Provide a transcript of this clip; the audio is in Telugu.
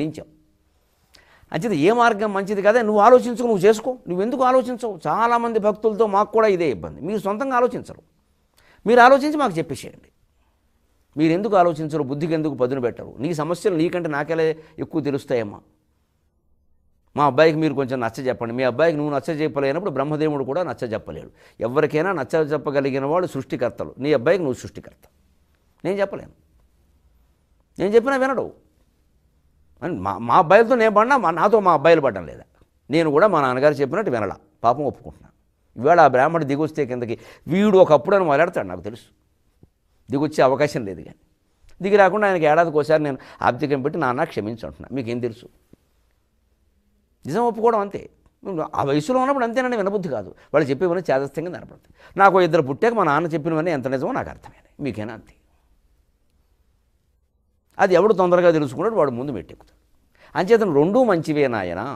దించావు అంచేత ఏ మార్గం మంచిది కదా నువ్వు ఆలోచించుకో నువ్వు చేసుకో నువ్వు ఎందుకు ఆలోచించవు చాలామంది భక్తులతో మాకు కూడా ఇదే ఇబ్బంది మీరు సొంతంగా ఆలోచించరు మీరు ఆలోచించి మాకు చెప్పేసేయండి మీరు ఎందుకు ఆలోచించరు బుద్ధికి ఎందుకు పదును పెట్టరు నీ సమస్యలు నీకంటే నాకెలా ఎక్కువ తెలుస్తాయమ్మా మా అబ్బాయికి మీరు కొంచెం నచ్చ చెప్పండి మీ అబ్బాయికి నువ్వు నచ్చ చెప్పలేనప్పుడు బ్రహ్మదేవుడు కూడా నచ్చ చెప్పలేడు ఎవరికైనా నచ్చ చెప్పగలిగిన వాడు సృష్టికర్తలు నీ అబ్బాయికి నువ్వు సృష్టికర్త నేను చెప్పలేను నేను చెప్పినా వినడు మా మా అబ్బాయిలతో నేను పడినా మా నాతో మా అబ్బాయిలు పడడం లేదా నేను కూడా మా నాన్నగారు చెప్పినట్టు వినల పాపం ఒప్పుకుంటున్నాను ఇవాళ ఆ బ్రాహ్మణుడు దిగొస్తే కిందకి వీడు ఒకప్పుడు అని మొదలెడతాడు నాకు తెలుసు దిగొచ్చే అవకాశం లేదు కానీ దిగి రాకుండా ఆయనకి ఏడాదికి ఒకసారి నేను ఆబ్దికం పెట్టి నాన్న క్షమించుంటున్నా ఏం తెలుసు నిజం ఒప్పుకోవడం అంతే ఆ వయసులో ఉన్నప్పుడు అంతేనండి వినబుద్ధి కాదు వాళ్ళు చెప్పేవన్నీ చేదస్థంగా నిలబడుతుంది నాకు ఇద్దరు పుట్టాక మా నాన్న చెప్పినవన్నీ ఎంత నిజమో నాకు అర్థమైంది మీకేనా అంతే అది ఎవడు తొందరగా తెలుసుకున్నాడు వాడు ముందు మెట్టెక్కుతాడు అంచేతను రెండూ మంచివే నాయనా